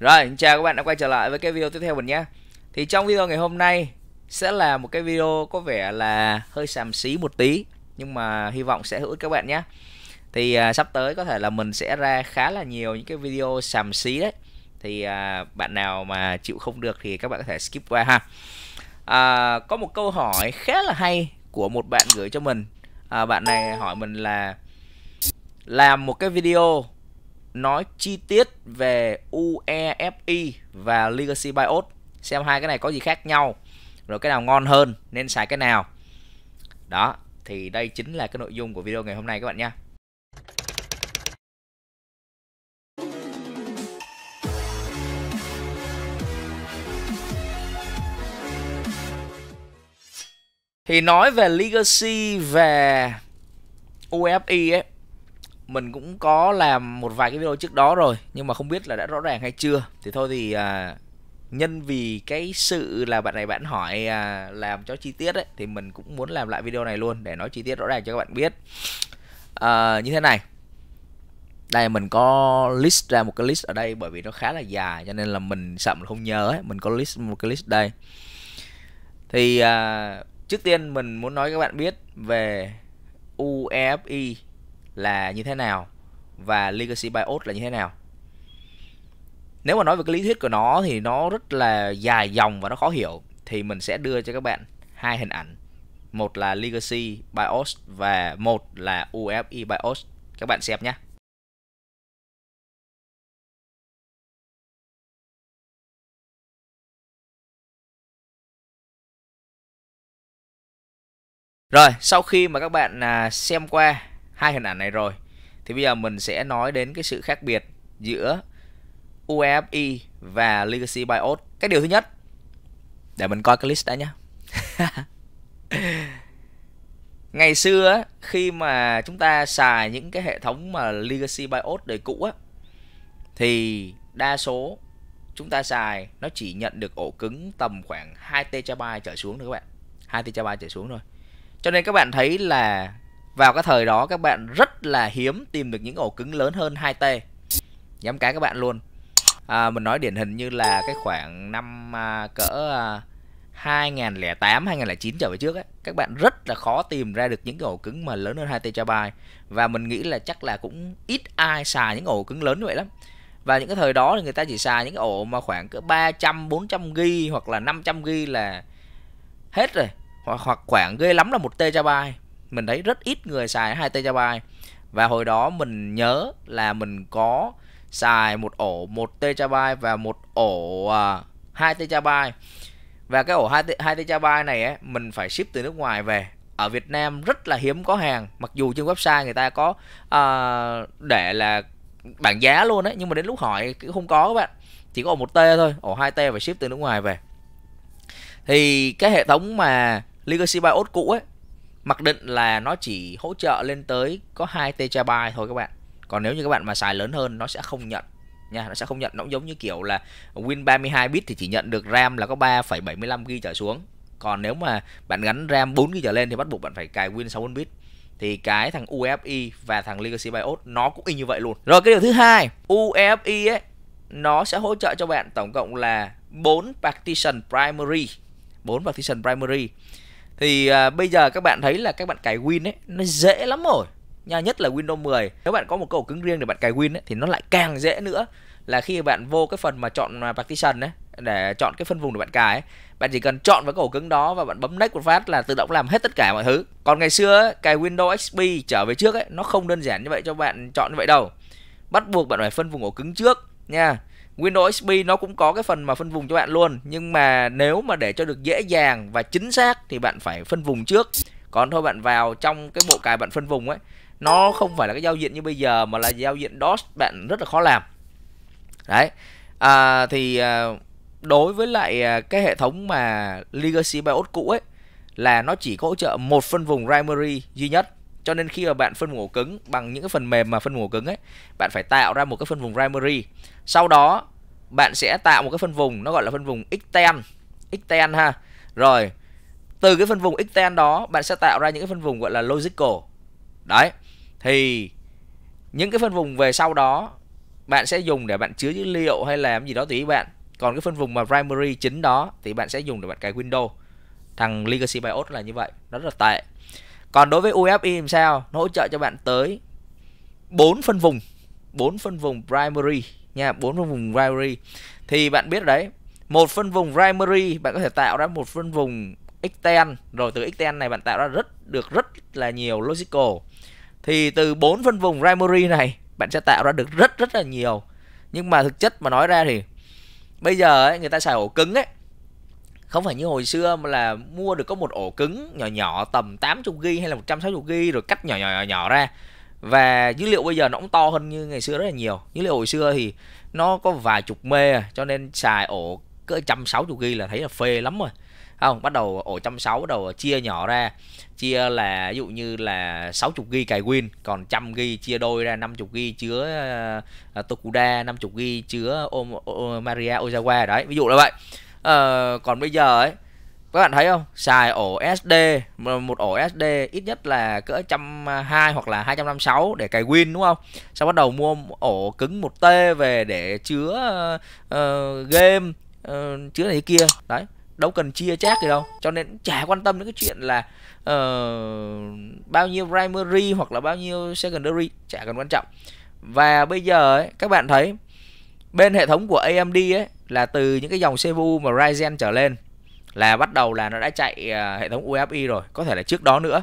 Rồi, chào các bạn đã quay trở lại với cái video tiếp theo mình nhé Thì trong video ngày hôm nay sẽ là một cái video có vẻ là hơi xàm xí một tí Nhưng mà hy vọng sẽ hữu ích các bạn nhé Thì à, sắp tới có thể là mình sẽ ra khá là nhiều những cái video xàm xí đấy Thì à, bạn nào mà chịu không được thì các bạn có thể skip qua ha à, Có một câu hỏi khá là hay của một bạn gửi cho mình à, Bạn này hỏi mình là Làm một cái video nói chi tiết về UEFI và Legacy BIOS xem hai cái này có gì khác nhau rồi cái nào ngon hơn nên xài cái nào đó thì đây chính là cái nội dung của video ngày hôm nay các bạn nha thì nói về legacy về UFI e ấy mình cũng có làm một vài cái video trước đó rồi nhưng mà không biết là đã rõ ràng hay chưa thì thôi thì à, nhân vì cái sự là bạn này bạn hỏi à, làm cho chi tiết ấy, thì mình cũng muốn làm lại video này luôn để nói chi tiết rõ ràng cho các bạn biết à, như thế này đây mình có list ra một cái list ở đây bởi vì nó khá là dài cho nên là mình sợ mình không nhớ ấy. mình có list một cái list đây thì à, trước tiên mình muốn nói các bạn biết về UEFI là như thế nào và legacy BIOS là như thế nào nếu mà nói về cái lý thuyết của nó thì nó rất là dài dòng và nó khó hiểu thì mình sẽ đưa cho các bạn hai hình ảnh một là legacy BIOS và một là UFI e BIOS các bạn xem nhé Rồi, sau khi mà các bạn à, xem qua hai hình ảnh này rồi thì bây giờ mình sẽ nói đến cái sự khác biệt giữa UEFI và Legacy BIOS cái điều thứ nhất để mình coi cái list đã nhá. ngày xưa khi mà chúng ta xài những cái hệ thống mà legacy BIOS đời cũ á thì đa số chúng ta xài nó chỉ nhận được ổ cứng tầm khoảng 2 TB trở xuống thôi các bạn. 2 TB trở xuống thôi. Cho nên các bạn thấy là vào cái thời đó các bạn rất là hiếm tìm được những ổ cứng lớn hơn 2T nhắm cái các bạn luôn à, mình nói điển hình như là cái khoảng năm à, cỡ à, 2008 2009 trở về trước ấy, các bạn rất là khó tìm ra được những cái ổ cứng mà lớn hơn 2 TB và mình nghĩ là chắc là cũng ít ai xài những ổ cứng lớn như vậy lắm. Và những cái thời đó thì người ta chỉ xài những cái ổ mà khoảng cỡ 300 400 g hoặc là 500 g là hết rồi. Hoặc hoặc khoảng ghê lắm là 1 TB mình thấy rất ít người xài 2 TB và hồi đó mình nhớ là mình có xài một ổ 1 TB và một ổ uh, 2 TB và cái ổ 2, TB này ấy, mình phải ship từ nước ngoài về ở Việt Nam rất là hiếm có hàng mặc dù trên website người ta có uh, để là bảng giá luôn đấy nhưng mà đến lúc hỏi cũng không có các bạn chỉ có ổ 1 T thôi ổ 2 T phải ship từ nước ngoài về thì cái hệ thống mà Legacy BIOS cũ ấy mặc định là nó chỉ hỗ trợ lên tới có 2 terabyte thôi các bạn còn nếu như các bạn mà xài lớn hơn nó sẽ không nhận nha nó sẽ không nhận nó giống như kiểu là Win 32 bit thì chỉ nhận được RAM là có 3,75 GB trở xuống còn nếu mà bạn gắn RAM 4 GB trở lên thì bắt buộc bạn phải cài Win 64 bit thì cái thằng UEFI và thằng Legacy BIOS nó cũng y như vậy luôn. Rồi cái điều thứ hai, UEFI ấy nó sẽ hỗ trợ cho bạn tổng cộng là 4 partition primary. 4 partition primary thì à, bây giờ các bạn thấy là các bạn cài Win ấy nó dễ lắm rồi nha nhất là Windows 10 nếu bạn có một cầu cứng riêng để bạn cài Win ấy, thì nó lại càng dễ nữa là khi bạn vô cái phần mà chọn à, partition ấy để chọn cái phân vùng để bạn cài ấy, bạn chỉ cần chọn vào cái ổ cứng đó và bạn bấm next một phát là tự động làm hết tất cả mọi thứ còn ngày xưa ấy, cài Windows XP trở về trước ấy nó không đơn giản như vậy cho bạn chọn như vậy đâu bắt buộc bạn phải phân vùng ổ cứng trước nha Windows XP nó cũng có cái phần mà phân vùng cho bạn luôn nhưng mà nếu mà để cho được dễ dàng và chính xác thì bạn phải phân vùng trước còn thôi bạn vào trong cái bộ cài bạn phân vùng ấy nó không phải là cái giao diện như bây giờ mà là giao diện DOS bạn rất là khó làm đấy à, thì à, đối với lại à, cái hệ thống mà legacy BIOS cũ ấy là nó chỉ có hỗ trợ một phân vùng primary duy nhất cho nên khi mà bạn phân vùng ổ cứng bằng những cái phần mềm mà phân vùng ổ cứng ấy bạn phải tạo ra một cái phân vùng primary sau đó bạn sẽ tạo một cái phân vùng nó gọi là phân vùng Xten Xten ha rồi từ cái phân vùng Xten đó bạn sẽ tạo ra những cái phân vùng gọi là logical đấy thì những cái phân vùng về sau đó bạn sẽ dùng để bạn chứa dữ liệu hay làm gì đó tùy bạn còn cái phân vùng mà primary chính đó thì bạn sẽ dùng để bạn cài Windows thằng legacy BIOS là như vậy nó rất là tệ còn đối với uefi làm sao nó hỗ trợ cho bạn tới bốn phân vùng bốn phân vùng primary nha bốn phân vùng primary thì bạn biết đấy một phân vùng primary bạn có thể tạo ra một phân vùng extend rồi từ extend này bạn tạo ra rất được rất là nhiều logical thì từ bốn phân vùng primary này bạn sẽ tạo ra được rất rất là nhiều nhưng mà thực chất mà nói ra thì bây giờ ấy, người ta xài ổ cứng ấy không phải như hồi xưa mà là mua được có một ổ cứng nhỏ nhỏ tầm 80 ghi hay là 160 ghi rồi cắt nhỏ nhỏ nhỏ nhỏ ra và dữ liệu bây giờ nó cũng to hơn như ngày xưa rất là nhiều dữ liệu hồi xưa thì nó có vài chục mê cho nên xài ổ cỡ trăm sáu g là thấy là phê lắm rồi không bắt đầu ổ trăm sáu bắt đầu chia nhỏ ra chia là ví dụ như là 60 g cài win còn trăm g chia đôi ra 50 g chứa uh, Tokuda 50 g chứa o, Maria Ozawa đấy ví dụ là vậy uh, còn bây giờ ấy các bạn thấy không xài ổ SD một ổ SD ít nhất là cỡ trăm hai hoặc là 256 để cài Win đúng không sau bắt đầu mua ổ cứng 1T về để chứa uh, game uh, chứa này kia đấy đâu cần chia chác gì đâu cho nên chả quan tâm đến cái chuyện là uh, bao nhiêu primary hoặc là bao nhiêu secondary chả cần quan trọng và bây giờ ấy, các bạn thấy bên hệ thống của AMD ấy là từ những cái dòng CPU mà Ryzen trở lên là bắt đầu là nó đã chạy à, hệ thống ufi rồi có thể là trước đó nữa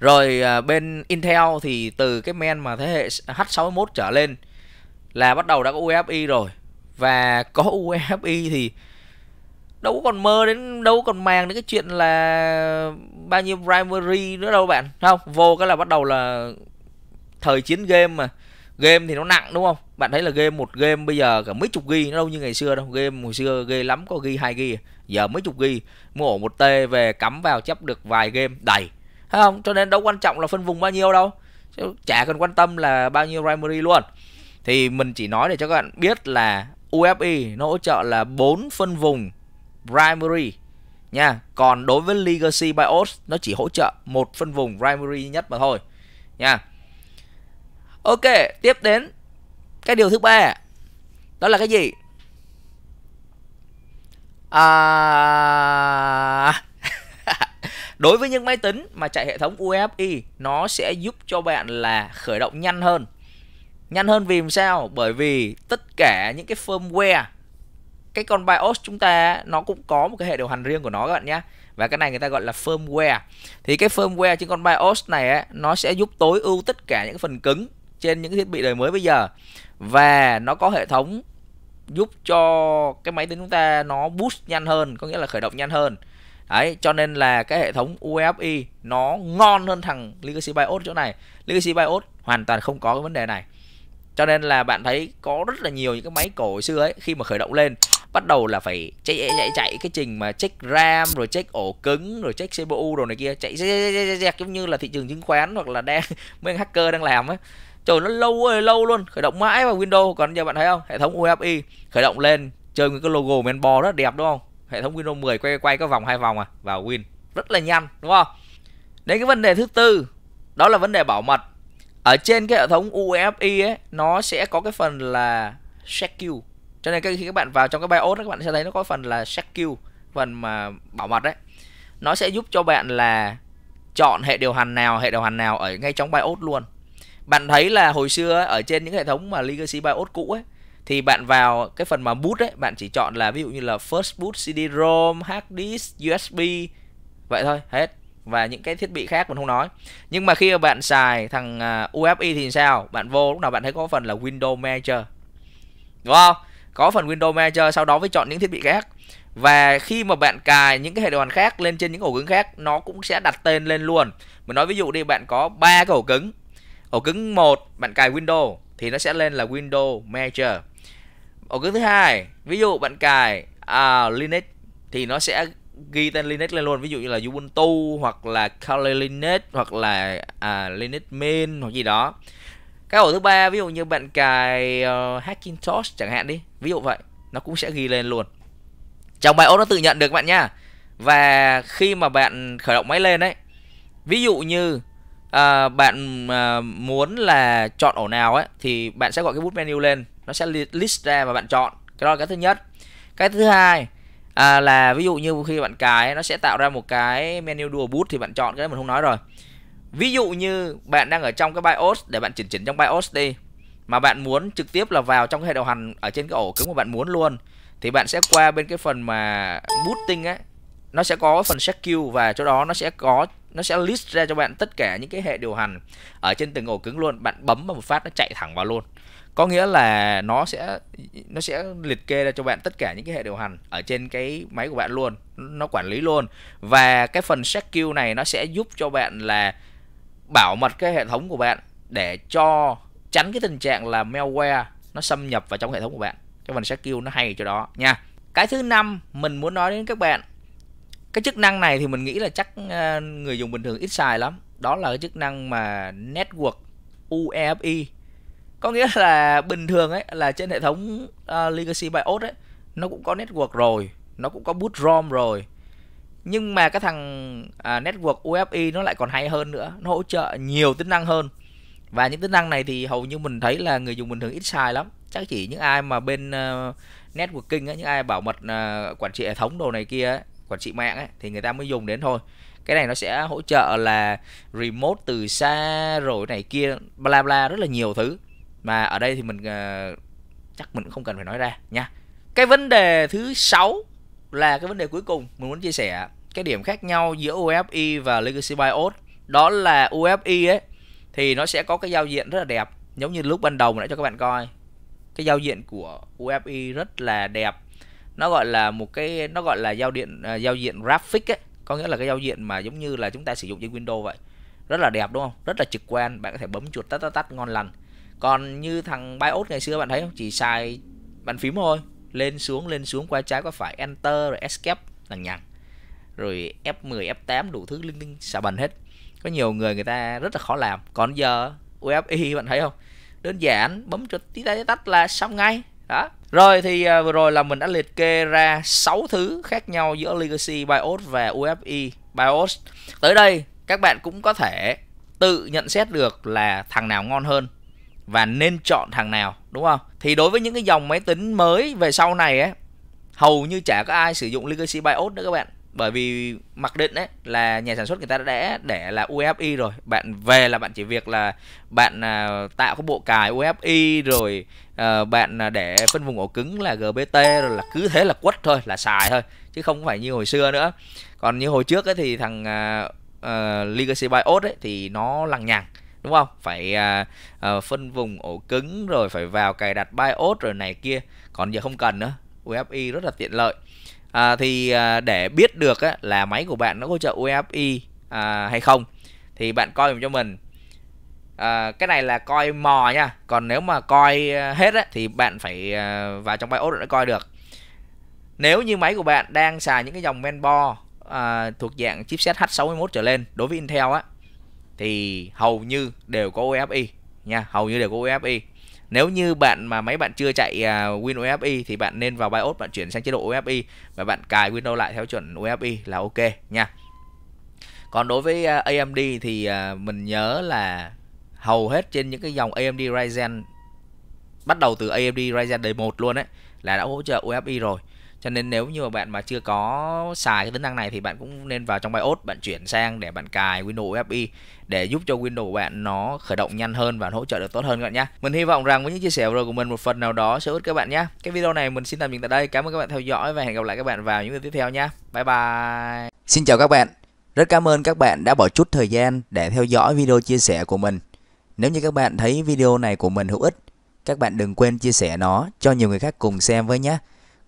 rồi à, bên Intel thì từ cái men mà thế hệ H61 trở lên là bắt đầu đã có ufi rồi và có ufi thì đâu còn mơ đến đâu còn màng đến cái chuyện là bao nhiêu primary nữa đâu bạn không vô cái là bắt đầu là thời chiến game mà game thì nó nặng đúng không bạn thấy là game một game bây giờ cả mấy chục ghi nó đâu như ngày xưa đâu game hồi xưa ghê lắm có ghi hai ghi giờ mấy chục ghi mua ổ một t về cắm vào chấp được vài game đầy thấy không cho nên đâu quan trọng là phân vùng bao nhiêu đâu Chứ chả cần quan tâm là bao nhiêu primary luôn thì mình chỉ nói để cho các bạn biết là UFI nó hỗ trợ là 4 phân vùng primary nha còn đối với legacy BIOS nó chỉ hỗ trợ một phân vùng primary nhất mà thôi nha ok tiếp đến cái điều thứ ba đó là cái gì à đối với những máy tính mà chạy hệ thống UEFI nó sẽ giúp cho bạn là khởi động nhanh hơn nhanh hơn vì sao bởi vì tất cả những cái firmware cái con BIOS chúng ta nó cũng có một cái hệ điều hành riêng của nó các bạn nhé và cái này người ta gọi là firmware thì cái firmware trên con BIOS này ấy, nó sẽ giúp tối ưu tất cả những phần cứng trên những thiết bị đời mới bây giờ và nó có hệ thống giúp cho cái máy tính chúng ta nó boost nhanh hơn có nghĩa là khởi động nhanh hơn đấy cho nên là cái hệ thống UEFI nó ngon hơn thằng Legacy BIOS chỗ này Legacy BIOS hoàn toàn không có cái vấn đề này cho nên là bạn thấy có rất là nhiều những cái máy cổ xưa ấy khi mà khởi động lên bắt đầu là phải chạy chạy chạy, chạy cái trình mà check ram rồi check ổ cứng rồi check cpu đồ này kia chạy giống như là thị trường chứng khoán hoặc là đang mấy hacker đang làm ấy trời nó lâu ơi lâu luôn khởi động mãi vào Windows còn giờ bạn thấy không hệ thống UFI khởi động lên chơi với cái logo men bò rất đẹp đúng không hệ thống Windows 10 quay quay có vòng hai vòng à vào Win rất là nhanh đúng không đến cái vấn đề thứ tư đó là vấn đề bảo mật ở trên cái hệ thống UEFI ấy nó sẽ có cái phần là secure cho nên khi các bạn vào trong cái BIOS các bạn sẽ thấy nó có phần là secure phần mà bảo mật đấy nó sẽ giúp cho bạn là chọn hệ điều hành nào hệ điều hành nào ở ngay trong BIOS luôn bạn thấy là hồi xưa ở trên những hệ thống mà legacy BIOS cũ ấy thì bạn vào cái phần mà boot ấy bạn chỉ chọn là ví dụ như là first boot CD-ROM, hard disk, USB vậy thôi hết và những cái thiết bị khác mình không nói nhưng mà khi mà bạn xài thằng à, UFI thì sao bạn vô lúc nào bạn thấy có phần là Windows Manager đúng không có phần Windows Manager sau đó mới chọn những thiết bị khác và khi mà bạn cài những cái hệ điều hành khác lên trên những ổ cứng khác nó cũng sẽ đặt tên lên luôn mình nói ví dụ đi bạn có ba cái ổ cứng ổ cứng một bạn cài Windows thì nó sẽ lên là Windows Manager. ổ cứng thứ hai ví dụ bạn cài uh, Linux thì nó sẽ ghi tên Linux lên luôn ví dụ như là Ubuntu hoặc là Kali Linux hoặc là à, Linux Mint hoặc gì đó cái ổ thứ ba ví dụ như bạn cài uh, Hackintosh chẳng hạn đi ví dụ vậy nó cũng sẽ ghi lên luôn trong BIOS nó tự nhận được bạn nha và khi mà bạn khởi động máy lên đấy ví dụ như à, bạn à, muốn là chọn ổ nào ấy thì bạn sẽ gọi cái bút menu lên nó sẽ list ra và bạn chọn cái đó là cái thứ nhất cái thứ hai à, là ví dụ như khi bạn cài nó sẽ tạo ra một cái menu dual boot thì bạn chọn cái mình không nói rồi ví dụ như bạn đang ở trong cái BIOS để bạn chỉnh chỉnh trong BIOS đi mà bạn muốn trực tiếp là vào trong cái hệ điều hành ở trên cái ổ cứng mà bạn muốn luôn thì bạn sẽ qua bên cái phần mà booting ấy nó sẽ có phần secure và chỗ đó nó sẽ có nó sẽ list ra cho bạn tất cả những cái hệ điều hành ở trên từng ổ cứng luôn bạn bấm vào một phát nó chạy thẳng vào luôn có nghĩa là nó sẽ nó sẽ liệt kê ra cho bạn tất cả những cái hệ điều hành ở trên cái máy của bạn luôn nó quản lý luôn và cái phần secure này nó sẽ giúp cho bạn là bảo mật cái hệ thống của bạn để cho tránh cái tình trạng là malware nó xâm nhập vào trong hệ thống của bạn cái phần secure nó hay cho đó nha cái thứ năm mình muốn nói đến các bạn cái chức năng này thì mình nghĩ là chắc ờ, người dùng bình thường ít xài lắm đó là cái chức năng mà network UEFI có nghĩa là bình thường ấy là trên hệ thống uh, legacy BIOS ấy nó cũng có network rồi nó cũng có boot ROM rồi nhưng mà cái thằng à, network UEFI nó lại còn hay hơn nữa nó hỗ trợ nhiều tính năng hơn và những tính năng này thì hầu như mình thấy là người dùng bình thường ít xài lắm chắc chỉ những ai mà bên uh, networking ấy, những ai bảo mật uh, quản trị hệ thống đồ này kia ấy, quản trị mạng ấy, thì người ta mới dùng đến thôi cái này nó sẽ hỗ trợ là remote từ xa rồi này kia bla bla rất là nhiều thứ mà ở đây thì mình uh, chắc mình không cần phải nói ra nha cái vấn đề thứ sáu là cái vấn đề cuối cùng mình muốn chia sẻ cái điểm khác nhau giữa UFI và Legacy BIOS đó là UFI ấy thì nó sẽ có cái giao diện rất là đẹp giống như lúc ban đầu mình đã cho các bạn coi cái giao diện của UFI rất là đẹp nó gọi là một cái nó gọi là giao điện uh, giao diện graphic ấy có nghĩa là cái giao diện mà giống như là chúng ta sử dụng trên Windows vậy rất là đẹp đúng không rất là trực quan bạn có thể bấm chuột tắt tắt tắt ngon lành còn như thằng BIOS ngày xưa bạn thấy không chỉ xài bàn phím thôi lên xuống lên xuống qua trái qua phải enter rồi escape lằng nhằng rồi F10 F8 đủ thứ linh tinh xà bần hết có nhiều người người ta rất là khó làm còn giờ UFI bạn thấy không đơn giản bấm chuột tí tay tắt là xong ngay đó rồi thì à, vừa rồi là mình đã liệt kê ra 6 thứ khác nhau giữa Legacy BIOS và UFI e. BIOS tới đây các bạn cũng có thể tự nhận xét được là thằng nào ngon hơn và nên chọn thằng nào đúng không thì đối với những cái dòng máy tính mới về sau này ấy hầu như chả có ai sử dụng Legacy BIOS nữa các bạn bởi vì mặc định đấy là nhà sản xuất người ta đã để là UFI rồi bạn về là bạn chỉ việc là bạn à, tạo cái bộ cài UFI rồi à, bạn à, để phân vùng ổ cứng là GBT rồi là cứ thế là quất thôi là xài thôi chứ không phải như hồi xưa nữa còn như hồi trước ấy thì thằng uh, Legacy BIOS ấy thì nó lằng nhằng đúng không phải uh, phân vùng ổ cứng rồi phải vào cài đặt BIOS rồi này kia còn giờ không cần nữa UFI rất là tiện lợi à, thì à, để biết được á, là máy của bạn nó hỗ trợ UEFI à, hay không thì bạn coi cho mình à, cái này là coi mò nha còn nếu mà coi à, hết á, thì bạn phải à, vào trong BIOS để coi được nếu như máy của bạn đang xài những cái dòng mainboard à, thuộc dạng chipset H61 trở lên đối với Intel á thì hầu như đều có UEFI nha hầu như đều có UEFI nếu như bạn mà máy bạn chưa chạy uh, Win UEFI thì bạn nên vào BIOS bạn chuyển sang chế độ UEFI và bạn cài Windows lại theo chuẩn UEFI là ok nha còn đối với uh, à, AMD thì uh, mình nhớ là hầu hết trên những cái dòng AMD Ryzen bắt đầu từ AMD Ryzen đời 1 luôn ấy là đã hỗ trợ UEFI rồi cho nên nếu như mà bạn mà chưa có xài cái tính năng này thì bạn cũng nên vào trong BIOS bạn chuyển sang để bạn cài Windows UEFI để giúp cho Windows của bạn nó khởi động nhanh hơn và hỗ trợ được tốt hơn các bạn nhé. Mình hy vọng rằng với những chia sẻ vừa rồi của mình một phần nào đó sẽ giúp các bạn nhé. Cái video này mình xin tạm dừng tại đây. Cảm ơn các bạn theo dõi và hẹn gặp lại các bạn vào những video tiếp theo nhé. Bye bye. Xin chào các bạn. Rất cảm ơn các bạn đã bỏ chút thời gian để theo dõi video chia sẻ của mình. Nếu như các bạn thấy video này của mình hữu ích, các bạn đừng quên chia sẻ nó cho nhiều người khác cùng xem với nhé